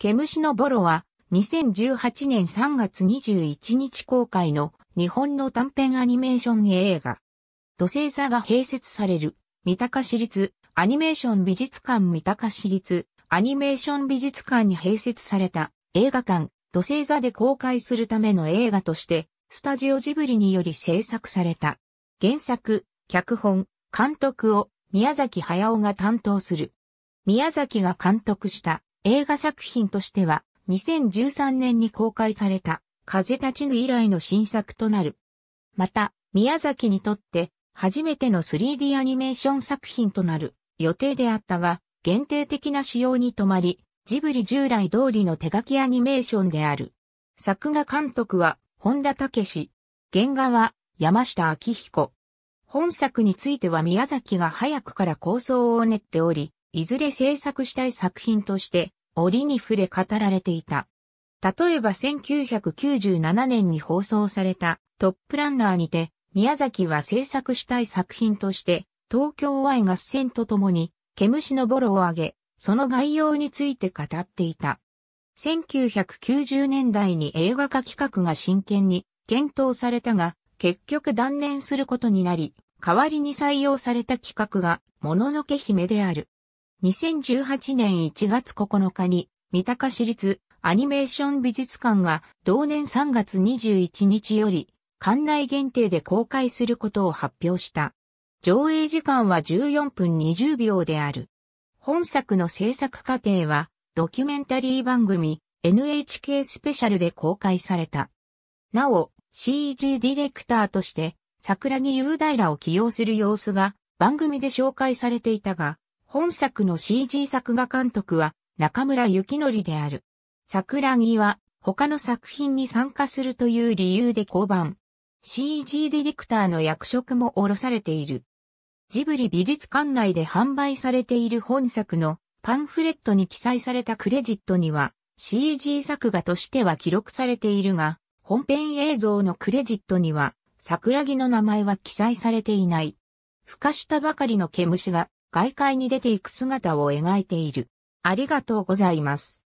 毛虫のボロは、2018年3月21日公開の日本の短編アニメーション映画。土星座が併設される、三鷹市立アニメーション美術館三鷹市立アニメーション美術館に併設された映画館、土星座で公開するための映画として、スタジオジブリにより制作された。原作、脚本、監督を宮崎駿が担当する。宮崎が監督した映画作品としては2013年に公開された風立ちぬ以来の新作となる。また、宮崎にとって初めての 3D アニメーション作品となる予定であったが、限定的な仕様に止まり、ジブリ従来通りの手書きアニメーションである。作画監督は本田武史。原画は山下明彦。本作については宮崎が早くから構想を練っており、いずれ制作したい作品として折に触れ語られていた。例えば1997年に放送されたトップランナーにて、宮崎は制作したい作品として、東京ワイ合戦とともに、毛虫のボロを上げ、その概要について語っていた。1990年代に映画化企画が真剣に検討されたが、結局断念することになり、代わりに採用された企画が、もののけ姫である。2018年1月9日に、三鷹市立アニメーション美術館が同年3月21日より、館内限定で公開することを発表した。上映時間は14分20秒である。本作の制作過程は、ドキュメンタリー番組 NHK スペシャルで公開された。なお、CG ディレクターとして、桜木雄平を起用する様子が番組で紹介されていたが、本作の CG 作画監督は中村幸則である。桜木は他の作品に参加するという理由で降板。CG ディレクターの役職も下ろされている。ジブリ美術館内で販売されている本作のパンフレットに記載されたクレジットには CG 作画としては記録されているが、本編映像のクレジットには桜木の名前は記載されていない。孵化したばかりの毛虫が外界に出ていく姿を描いている。ありがとうございます。